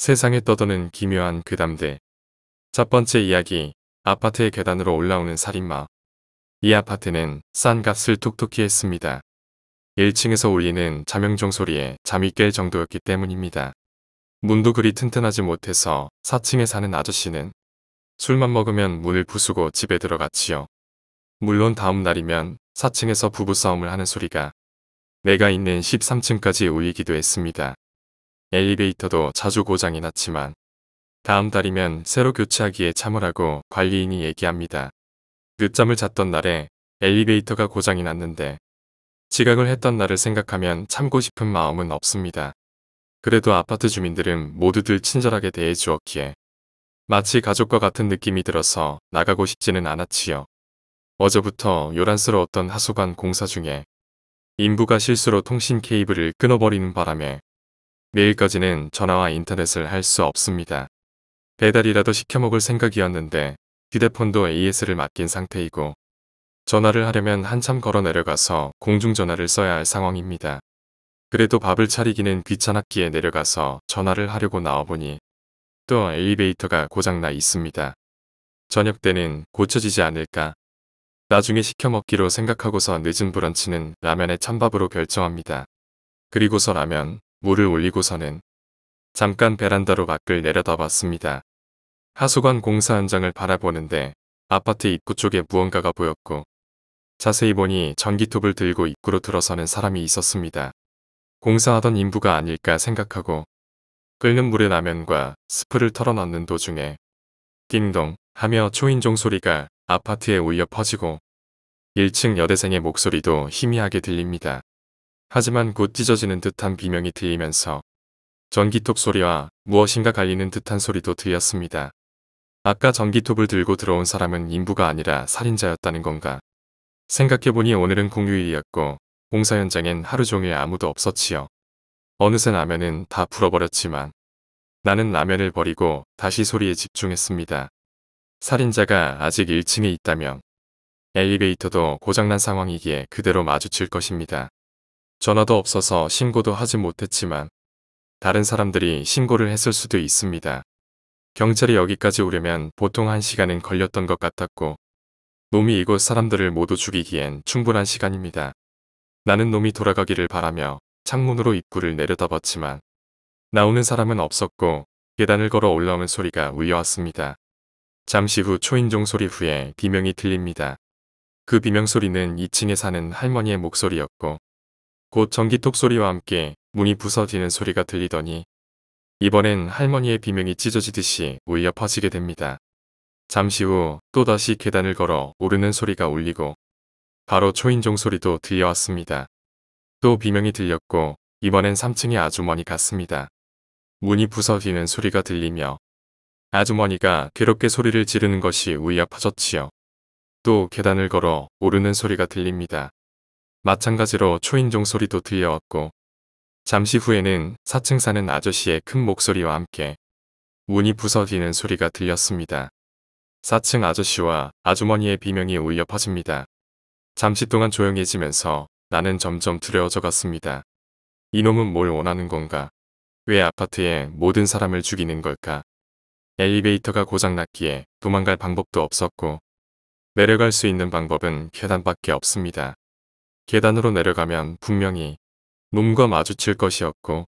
세상에 떠도는 기묘한 괴담들. 그 첫 번째 이야기, 아파트의 계단으로 올라오는 살인마. 이 아파트는 싼 값을 톡톡히 했습니다. 1층에서 울리는 자명종 소리에 잠이 깰 정도였기 때문입니다. 문도 그리 튼튼하지 못해서 4층에 사는 아저씨는 술만 먹으면 문을 부수고 집에 들어갔지요. 물론 다음 날이면 4층에서 부부싸움을 하는 소리가 내가 있는 13층까지 울리기도 했습니다. 엘리베이터도 자주 고장이 났지만 다음 달이면 새로 교체하기에 참으라고 관리인이 얘기합니다. 늦잠을 잤던 날에 엘리베이터가 고장이 났는데 지각을 했던 날을 생각하면 참고 싶은 마음은 없습니다. 그래도 아파트 주민들은 모두들 친절하게 대해 주었기에 마치 가족과 같은 느낌이 들어서 나가고 싶지는 않았지요. 어제부터 요란스러웠던 하수관 공사 중에 인부가 실수로 통신 케이블을 끊어버리는 바람에 내일까지는 전화와 인터넷을 할 수 없습니다. 배달이라도 시켜 먹을 생각이었는데 휴대폰도 AS를 맡긴 상태이고 전화를 하려면 한참 걸어 내려가서 공중전화를 써야 할 상황입니다. 그래도 밥을 차리기는 귀찮았기에 내려가서 전화를 하려고 나와보니 또 엘리베이터가 고장나 있습니다. 저녁 때는 고쳐지지 않을까. 나중에 시켜 먹기로 생각하고서 늦은 브런치는 라면에 찬밥으로 결정합니다. 그리고서 라면, 물을 올리고서는 잠깐 베란다로 밖을 내려다봤습니다. 하수관 공사 현장을 바라보는데 아파트 입구 쪽에 무언가가 보였고 자세히 보니 전기톱을 들고 입구로 들어서는 사람이 있었습니다. 공사하던 인부가 아닐까 생각하고 끓는 물에 라면과 스프를 털어넣는 도중에 띵동 하며 초인종 소리가 아파트에 울려 퍼지고 1층 여대생의 목소리도 희미하게 들립니다. 하지만 곧 찢어지는 듯한 비명이 들리면서 전기톱 소리와 무엇인가 갈리는 듯한 소리도 들렸습니다. 아까 전기톱을 들고 들어온 사람은 인부가 아니라 살인자였다는 건가. 생각해보니 오늘은 공휴일이었고 공사 현장엔 하루 종일 아무도 없었지요. 어느새 라면은 다 불어버렸지만 나는 라면을 버리고 다시 소리에 집중했습니다. 살인자가 아직 1층에 있다면 엘리베이터도 고장난 상황이기에 그대로 마주칠 것입니다. 전화도 없어서 신고도 하지 못했지만 다른 사람들이 신고를 했을 수도 있습니다. 경찰이 여기까지 오려면 보통 한 시간은 걸렸던 것 같았고 놈이 이곳 사람들을 모두 죽이기엔 충분한 시간입니다. 나는 놈이 돌아가기를 바라며 창문으로 입구를 내려다봤지만 나오는 사람은 없었고 계단을 걸어 올라오는 소리가 울려왔습니다. 잠시 후 초인종 소리 후에 비명이 들립니다. 그 비명소리는 2층에 사는 할머니의 목소리였고 곧 전기톱 소리와 함께 문이 부서지는 소리가 들리더니 이번엔 할머니의 비명이 찢어지듯이 울려 퍼지게 됩니다. 잠시 후 또다시 계단을 걸어 오르는 소리가 울리고 바로 초인종 소리도 들려왔습니다. 또 비명이 들렸고 이번엔 3층의 아주머니 같습니다. 문이 부서지는 소리가 들리며 아주머니가 괴롭게 소리를 지르는 것이 울려 퍼졌지요. 또 계단을 걸어 오르는 소리가 들립니다. 마찬가지로 초인종 소리도 들려왔고 잠시 후에는 4층 사는 아저씨의 큰 목소리와 함께 문이 부서지는 소리가 들렸습니다. 4층 아저씨와 아주머니의 비명이 울려 퍼집니다. 잠시 동안 조용해지면서 나는 점점 두려워져 갔습니다. 이놈은 뭘 원하는 건가? 왜 아파트에 모든 사람을 죽이는 걸까? 엘리베이터가 고장났기에 도망갈 방법도 없었고 내려갈 수 있는 방법은 계단밖에 없습니다. 계단으로 내려가면 분명히 놈과 마주칠 것이었고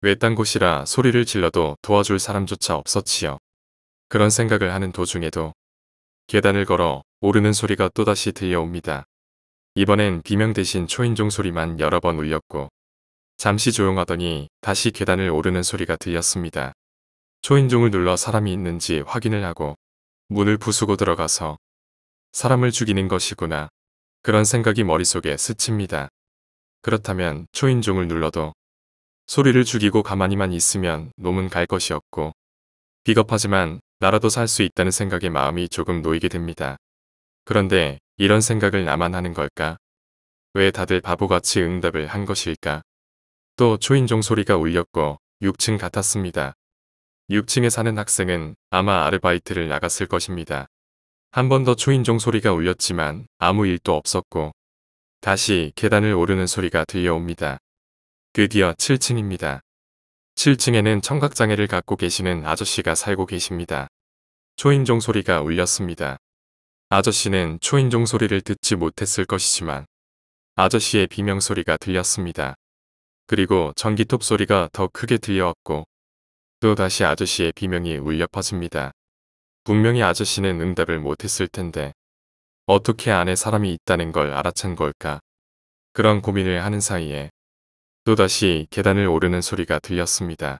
외딴 곳이라 소리를 질러도 도와줄 사람조차 없었지요. 그런 생각을 하는 도중에도 계단을 걸어 오르는 소리가 또다시 들려옵니다. 이번엔 비명 대신 초인종 소리만 여러 번 울렸고 잠시 조용하더니 다시 계단을 오르는 소리가 들렸습니다. 초인종을 눌러 사람이 있는지 확인을 하고 문을 부수고 들어가서 사람을 죽이는 것이구나 그런 생각이 머릿속에 스칩니다. 그렇다면 초인종을 눌러도 소리를 죽이고 가만히만 있으면 놈은 갈 것이었고 비겁하지만 나라도 살 수 있다는 생각에 마음이 조금 놓이게 됩니다. 그런데 이런 생각을 나만 하는 걸까? 왜 다들 바보같이 응답을 한 것일까? 또 초인종 소리가 울렸고 6층 같았습니다. 6층에 사는 학생은 아마 아르바이트를 나갔을 것입니다. 한번더 초인종 소리가 울렸지만 아무 일도 없었고 다시 계단을 오르는 소리가 들려옵니다. 드디어 7층입니다. 7층에는 청각장애를 갖고 계시는 아저씨가 살고 계십니다. 초인종 소리가 울렸습니다. 아저씨는 초인종 소리를 듣지 못했을 것이지만 아저씨의 비명소리가 들렸습니다. 그리고 전기톱 소리가 더 크게 들려왔고 또 다시 아저씨의 비명이 울려 퍼집니다. 분명히 아저씨는 응답을 못했을 텐데 어떻게 안에 사람이 있다는 걸 알아챈 걸까? 그런 고민을 하는 사이에 또다시 계단을 오르는 소리가 들렸습니다.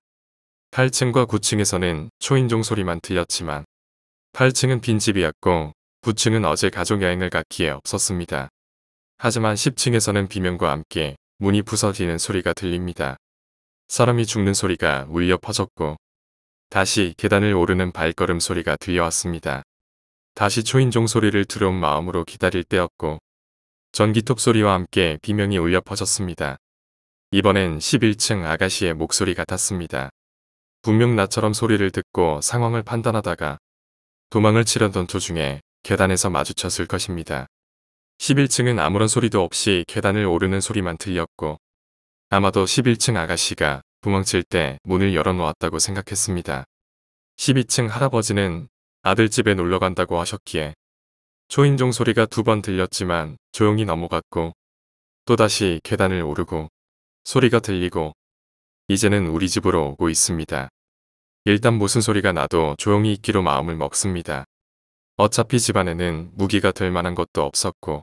8층과 9층에서는 초인종 소리만 들렸지만 8층은 빈집이었고 9층은 어제 가족여행을 갔기에 없었습니다. 하지만 10층에서는 비명과 함께 문이 부서지는 소리가 들립니다. 사람이 죽는 소리가 울려 퍼졌고 다시 계단을 오르는 발걸음 소리가 들려왔습니다. 다시 초인종 소리를 두려운 마음으로 기다릴 때였고 전기톱 소리와 함께 비명이 울려 퍼졌습니다. 이번엔 11층 아가씨의 목소리 같았습니다. 분명 나처럼 소리를 듣고 상황을 판단하다가 도망을 치려던 도중에 계단에서 마주쳤을 것입니다. 11층은 아무런 소리도 없이 계단을 오르는 소리만 들렸고 아마도 11층 아가씨가 도망칠 때 문을 열어놓았다고 생각했습니다. 12층 할아버지는 아들 집에 놀러 간다고 하셨기에 초인종 소리가 두 번 들렸지만 조용히 넘어갔고 또다시 계단을 오르고 소리가 들리고 이제는 우리 집으로 오고 있습니다. 일단 무슨 소리가 나도 조용히 있기로 마음을 먹습니다. 어차피 집안에는 무기가 될 만한 것도 없었고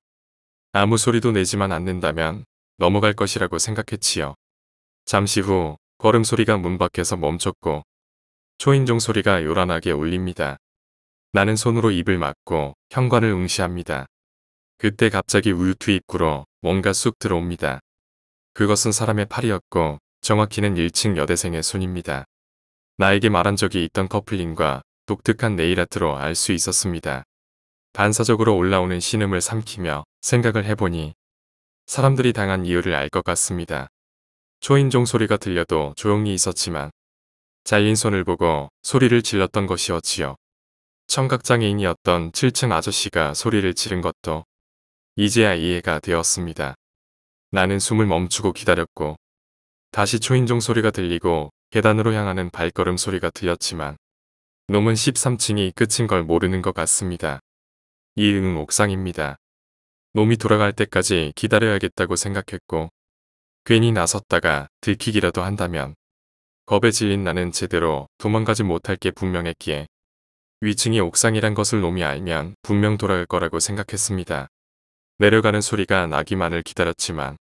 아무 소리도 내지만 않는다면 넘어갈 것이라고 생각했지요. 잠시 후 걸음소리가 문 밖에서 멈췄고 초인종 소리가 요란하게 울립니다. 나는 손으로 입을 막고 현관을 응시합니다. 그때 갑자기 우유투 입구로 뭔가 쑥 들어옵니다. 그것은 사람의 팔이었고 정확히는 1층 여대생의 손입니다. 나에게 말한 적이 있던 커플링과 독특한 네일아트로 알 수 있었습니다. 반사적으로 올라오는 신음을 삼키며 생각을 해보니 사람들이 당한 이유를 알 것 같습니다. 초인종 소리가 들려도 조용히 있었지만 잘린 손을 보고 소리를 질렀던 것이었지요. 청각장애인이었던 7층 아저씨가 소리를 지른 것도 이제야 이해가 되었습니다. 나는 숨을 멈추고 기다렸고 다시 초인종 소리가 들리고 계단으로 향하는 발걸음 소리가 들렸지만 놈은 13층이 끝인 걸 모르는 것 같습니다. 이응 옥상입니다. 놈이 돌아갈 때까지 기다려야겠다고 생각했고 괜히 나섰다가 들키기라도 한다면 겁에 질린 나는 제대로 도망가지 못할 게 분명했기에 위층이 옥상이란 것을 놈이 알면 분명 돌아갈 거라고 생각했습니다. 내려가는 소리가 나기만을 기다렸지만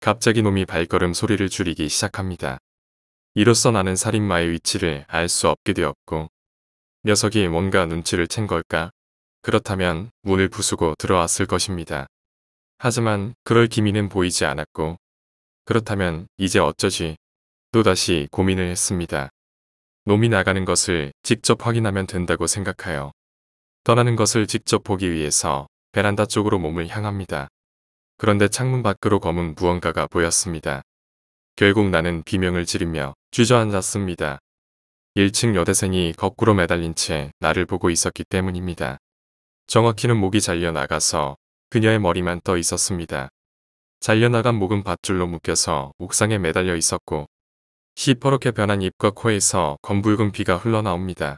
갑자기 놈이 발걸음 소리를 줄이기 시작합니다. 이로써 나는 살인마의 위치를 알 수 없게 되었고 녀석이 뭔가 눈치를 챈 걸까? 그렇다면 문을 부수고 들어왔을 것입니다. 하지만 그럴 기미는 보이지 않았고 그렇다면 이제 어쩌지? 또다시 고민을 했습니다. 놈이 나가는 것을 직접 확인하면 된다고 생각하여 떠나는 것을 직접 보기 위해서 베란다 쪽으로 몸을 향합니다. 그런데 창문 밖으로 검은 무언가가 보였습니다. 결국 나는 비명을 지르며 주저앉았습니다. 1층 여대생이 거꾸로 매달린 채 나를 보고 있었기 때문입니다. 정확히는 목이 잘려 나가서 그녀의 머리만 떠 있었습니다. 잘려나간 목은 밧줄로 묶여서 옥상에 매달려 있었고 시퍼렇게 변한 입과 코에서 검붉은 피가 흘러나옵니다.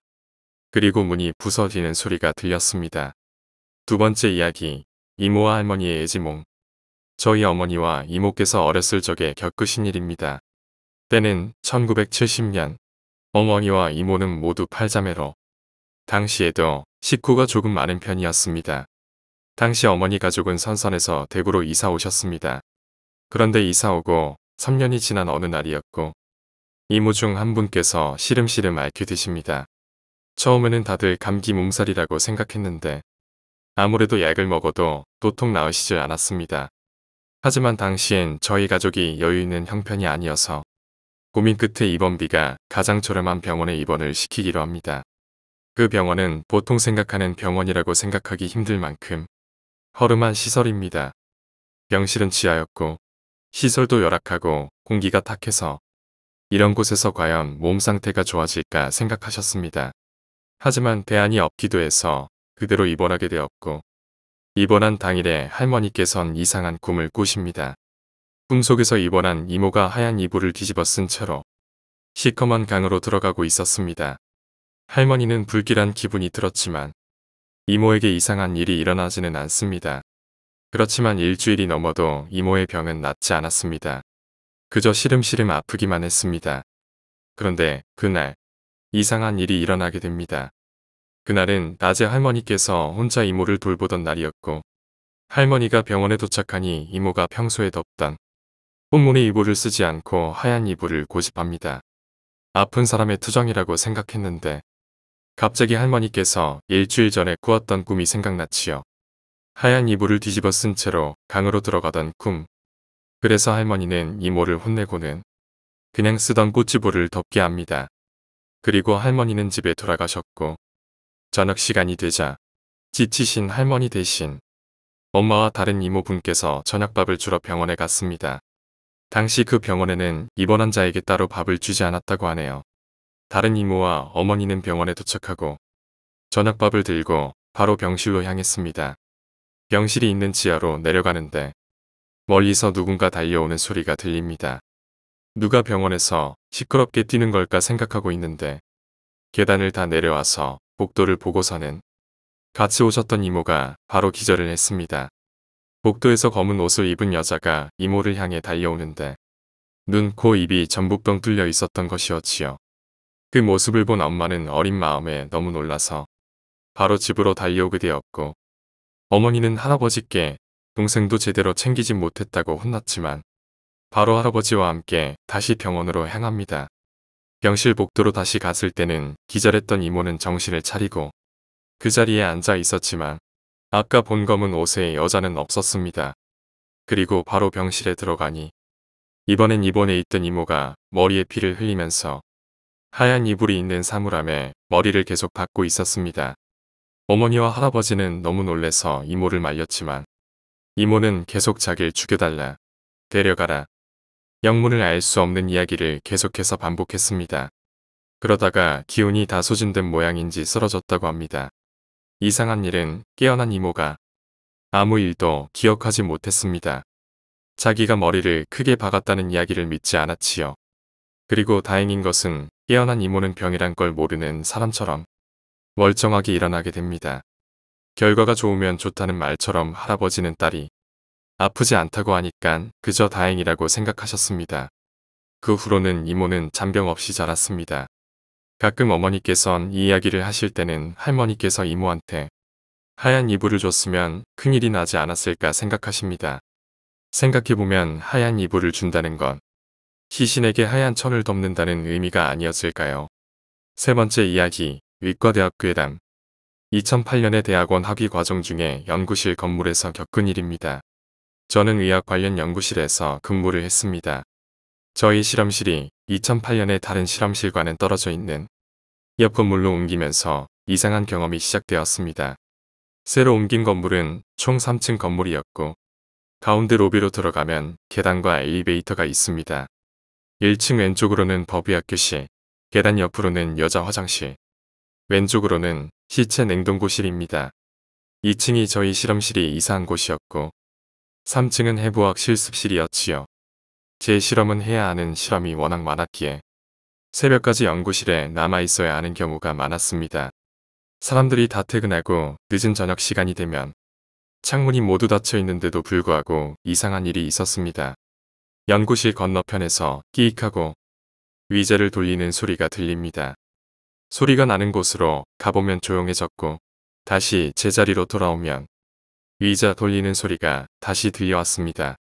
그리고 문이 부서지는 소리가 들렸습니다. 두 번째 이야기 이모와 할머니의 애지몽 저희 어머니와 이모께서 어렸을 적에 겪으신 일입니다. 때는 1970년 어머니와 이모는 모두 팔자매로 당시에도 식구가 조금 많은 편이었습니다. 당시 어머니 가족은 선선에서 대구로 이사 오셨습니다. 그런데 이사 오고 3년이 지난 어느 날이었고 이모 중 한 분께서 시름시름 앓게 되십니다. 처음에는 다들 감기 몸살이라고 생각했는데 아무래도 약을 먹어도 도통 나으시질 않았습니다. 하지만 당시엔 저희 가족이 여유 있는 형편이 아니어서 고민 끝에 입원비가 가장 저렴한 병원에 입원을 시키기로 합니다. 그 병원은 보통 생각하는 병원이라고 생각하기 힘들 만큼 허름한 시설입니다. 병실은 지하였고 시설도 열악하고 공기가 탁해서 이런 곳에서 과연 몸 상태가 좋아질까 생각하셨습니다. 하지만 대안이 없기도 해서 그대로 입원하게 되었고 입원한 당일에 할머니께선 이상한 꿈을 꾸십니다. 꿈속에서 입원한 이모가 하얀 이불을 뒤집어 쓴 채로 시커먼 강으로 들어가고 있었습니다. 할머니는 불길한 기분이 들었지만 이모에게 이상한 일이 일어나지는 않습니다. 그렇지만 일주일이 넘어도 이모의 병은 낫지 않았습니다. 그저 시름시름 아프기만 했습니다. 그런데 그날 이상한 일이 일어나게 됩니다. 그날은 낮에 할머니께서 혼자 이모를 돌보던 날이었고 할머니가 병원에 도착하니 이모가 평소에 덥던 꽃무늬 이불을 쓰지 않고 하얀 이불을 고집합니다. 아픈 사람의 투정이라고 생각했는데 갑자기 할머니께서 일주일 전에 꾸었던 꿈이 생각났지요. 하얀 이불을 뒤집어 쓴 채로 강으로 들어가던 꿈. 그래서 할머니는 이모를 혼내고는 그냥 쓰던 꽃지볼을 덮게 합니다. 그리고 할머니는 집에 돌아가셨고 저녁 시간이 되자 지치신 할머니 대신 엄마와 다른 이모분께서 저녁밥을 주러 병원에 갔습니다. 당시 그 병원에는 입원환자에게 따로 밥을 주지 않았다고 하네요. 다른 이모와 어머니는 병원에 도착하고 저녁밥을 들고 바로 병실로 향했습니다. 병실이 있는 지하로 내려가는데 멀리서 누군가 달려오는 소리가 들립니다. 누가 병원에서 시끄럽게 뛰는 걸까 생각하고 있는데 계단을 다 내려와서 복도를 보고서는 같이 오셨던 이모가 바로 기절을 했습니다. 복도에서 검은 옷을 입은 여자가 이모를 향해 달려오는데 눈, 코, 입이 전부 병 뚫려 있었던 것이었지요. 그 모습을 본 엄마는 어린 마음에 너무 놀라서 바로 집으로 달려오게 되었고 어머니는 할아버지께 동생도 제대로 챙기지 못했다고 혼났지만 바로 할아버지와 함께 다시 병원으로 향합니다. 병실 복도로 다시 갔을 때는 기절했던 이모는 정신을 차리고 그 자리에 앉아 있었지만 아까 본 검은 옷에 여자는 없었습니다. 그리고 바로 병실에 들어가니 이번엔 입원에 있던 이모가 머리에 피를 흘리면서 하얀 이불이 있는 사물함에 머리를 계속 박고 있었습니다. 어머니와 할아버지는 너무 놀래서 이모를 말렸지만 이모는 계속 자기를 죽여달라. 데려가라. 영문을 알 수 없는 이야기를 계속해서 반복했습니다. 그러다가 기운이 다 소진된 모양인지 쓰러졌다고 합니다. 이상한 일은 깨어난 이모가 아무 일도 기억하지 못했습니다. 자기가 머리를 크게 박았다는 이야기를 믿지 않았지요. 그리고 다행인 것은 깨어난 이모는 병이란 걸 모르는 사람처럼 멀쩡하게 일어나게 됩니다. 결과가 좋으면 좋다는 말처럼 할아버지는 딸이 아프지 않다고 하니깐 그저 다행이라고 생각하셨습니다. 그 후로는 이모는 잔병 없이 자랐습니다. 가끔 어머니께선 이 이야기를 하실 때는 할머니께서 이모한테 하얀 이불을 줬으면 큰일이 나지 않았을까 생각하십니다. 생각해보면 하얀 이불을 준다는 것, 시신에게 하얀 천을 덮는다는 의미가 아니었을까요? 세 번째 이야기, 위과대학 괴담. 2008년에 대학원 학위 과정 중에 연구실 건물에서 겪은 일입니다. 저는 의학 관련 연구실에서 근무를 했습니다. 저희 실험실이 2008년에 다른 실험실과는 떨어져 있는 옆 건물로 옮기면서 이상한 경험이 시작되었습니다. 새로 옮긴 건물은 총 3층 건물이었고 가운데 로비로 들어가면 계단과 엘리베이터가 있습니다. 1층 왼쪽으로는 법의학교실, 계단 옆으로는 여자 화장실, 왼쪽으로는 시체 냉동고실입니다. 2층이 저희 실험실이 이상한 곳이었고 3층은 해부학 실습실이었지요. 제 실험은 해야 하는 실험이 워낙 많았기에 새벽까지 연구실에 남아있어야 하는 경우가 많았습니다. 사람들이 다 퇴근하고 늦은 저녁 시간이 되면 창문이 모두 닫혀 있는데도 불구하고 이상한 일이 있었습니다. 연구실 건너편에서 끼익하고 위자를 돌리는 소리가 들립니다. 소리가 나는 곳으로 가보면 조용해졌고 다시 제자리로 돌아오면 위자 돌리는 소리가 다시 들려왔습니다.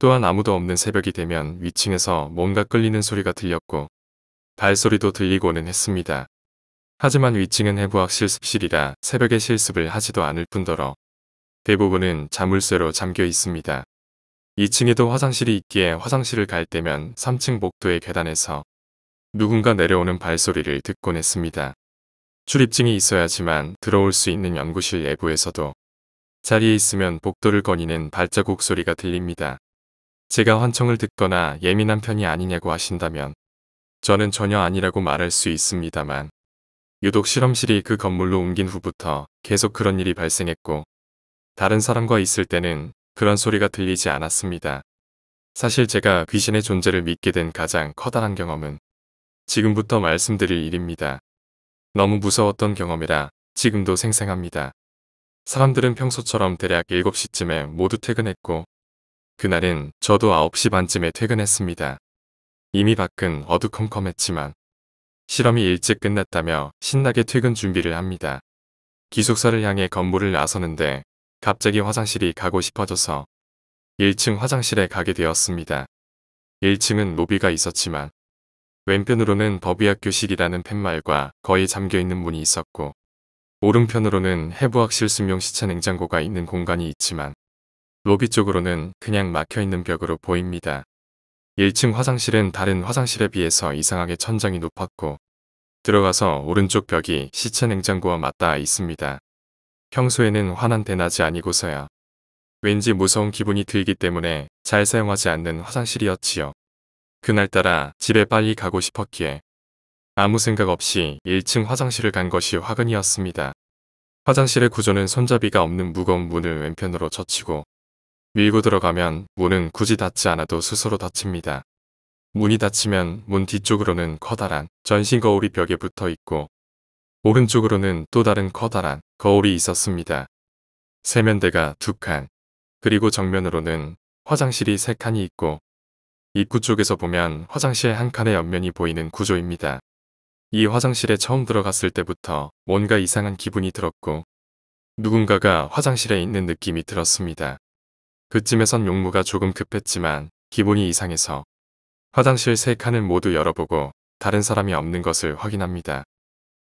또한 아무도 없는 새벽이 되면 위층에서 뭔가 끌리는 소리가 들렸고 발소리도 들리고는 했습니다. 하지만 위층은 해부학 실습실이라 새벽에 실습을 하지도 않을 뿐더러 대부분은 자물쇠로 잠겨 있습니다. 2층에도 화장실이 있기에 화장실을 갈 때면 3층 복도의 계단에서 누군가 내려오는 발소리를 듣곤 했습니다. 출입증이 있어야지만 들어올 수 있는 연구실 내부에서도 자리에 있으면 복도를 거니는 발자국 소리가 들립니다. 제가 환청을 듣거나 예민한 편이 아니냐고 하신다면 저는 전혀 아니라고 말할 수 있습니다만 유독 실험실이 그 건물로 옮긴 후부터 계속 그런 일이 발생했고 다른 사람과 있을 때는 그런 소리가 들리지 않았습니다. 사실 제가 귀신의 존재를 믿게 된 가장 커다란 경험은 지금부터 말씀드릴 일입니다. 너무 무서웠던 경험이라 지금도 생생합니다. 사람들은 평소처럼 대략 7시쯤에 모두 퇴근했고 그날은 저도 9시 반쯤에 퇴근했습니다. 이미 밖은 어두컴컴했지만 실험이 일찍 끝났다며 신나게 퇴근 준비를 합니다. 기숙사를 향해 건물을 나서는데 갑자기 화장실이 가고 싶어져서 1층 화장실에 가게 되었습니다. 1층은 로비가 있었지만 왼편으로는 법의학 교실이라는 팻말과 거의 잠겨있는 문이 있었고 오른편으로는 해부학실 승용 시차 냉장고가 있는 공간이 있지만 로비 쪽으로는 그냥 막혀있는 벽으로 보입니다. 1층 화장실은 다른 화장실에 비해서 이상하게 천장이 높았고 들어가서 오른쪽 벽이 시체 냉장고와 맞닿아 있습니다. 평소에는 화난 대낮이 아니고서야 왠지 무서운 기분이 들기 때문에 잘 사용하지 않는 화장실이었지요. 그날따라 집에 빨리 가고 싶었기에 아무 생각 없이 1층 화장실을 간 것이 화근이었습니다. 화장실의 구조는 손잡이가 없는 무거운 문을 왼편으로 젖히고 밀고 들어가면 문은 굳이 닫지 않아도 스스로 닫힙니다. 문이 닫히면 문 뒤쪽으로는 커다란 전신 거울이 벽에 붙어 있고 오른쪽으로는 또 다른 커다란 거울이 있었습니다. 세면대가 두 칸, 그리고 정면으로는 화장실이 세 칸이 있고 입구 쪽에서 보면 화장실 한 칸의 옆면이 보이는 구조입니다. 이 화장실에 처음 들어갔을 때부터 뭔가 이상한 기분이 들었고 누군가가 화장실에 있는 느낌이 들었습니다. 그쯤에선 용무가 조금 급했지만 기분이 이상해서 화장실 세 칸을 모두 열어보고 다른 사람이 없는 것을 확인합니다.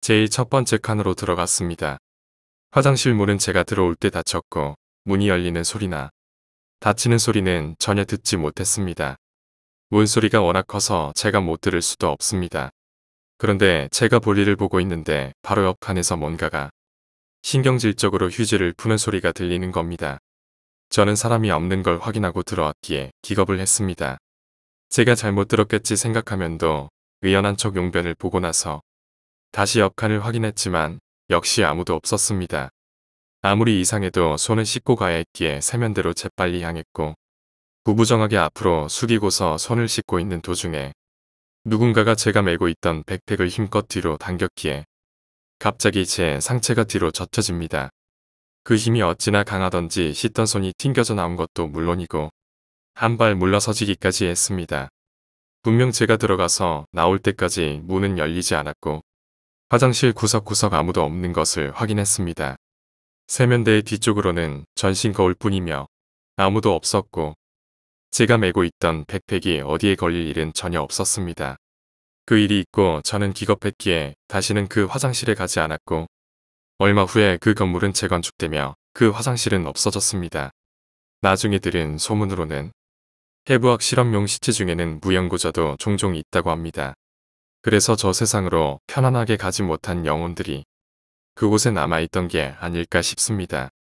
제2첫 번째 칸으로 들어갔습니다. 화장실 문은 제가 들어올 때 닫혔고 문이 열리는 소리나 닫히는 소리는 전혀 듣지 못했습니다. 문소리가 워낙 커서 제가 못 들을 수도 없습니다. 그런데 제가 볼일을 보고 있는데 바로 옆 칸에서 뭔가가 신경질적으로 휴지를 푸는 소리가 들리는 겁니다. 저는 사람이 없는 걸 확인하고 들어왔기에 기겁을 했습니다. 제가 잘못 들었겠지 생각하면도 의연한 척 용변을 보고 나서 다시 옆칸을 확인했지만 역시 아무도 없었습니다. 아무리 이상해도 손을 씻고 가야 했기에 세면대로 재빨리 향했고 구부정하게 앞으로 숙이고서 손을 씻고 있는 도중에 누군가가 제가 메고 있던 백팩을 힘껏 뒤로 당겼기에 갑자기 제 상체가 뒤로 젖혀집니다. 그 힘이 어찌나 강하던지 씻던 손이 튕겨져 나온 것도 물론이고 한 발 물러서지기까지 했습니다. 분명 제가 들어가서 나올 때까지 문은 열리지 않았고 화장실 구석구석 아무도 없는 것을 확인했습니다. 세면대의 뒤쪽으로는 전신 거울뿐이며 아무도 없었고 제가 메고 있던 백팩이 어디에 걸릴 일은 전혀 없었습니다. 그 일이 있고 저는 기겁했기에 다시는 그 화장실에 가지 않았고 얼마 후에 그 건물은 재건축되며 그 화장실은 없어졌습니다. 나중에 들은 소문으로는 해부학 실험용 시체 중에는 무연고자도 종종 있다고 합니다. 그래서 저 세상으로 편안하게 가지 못한 영혼들이 그곳에 남아있던 게 아닐까 싶습니다.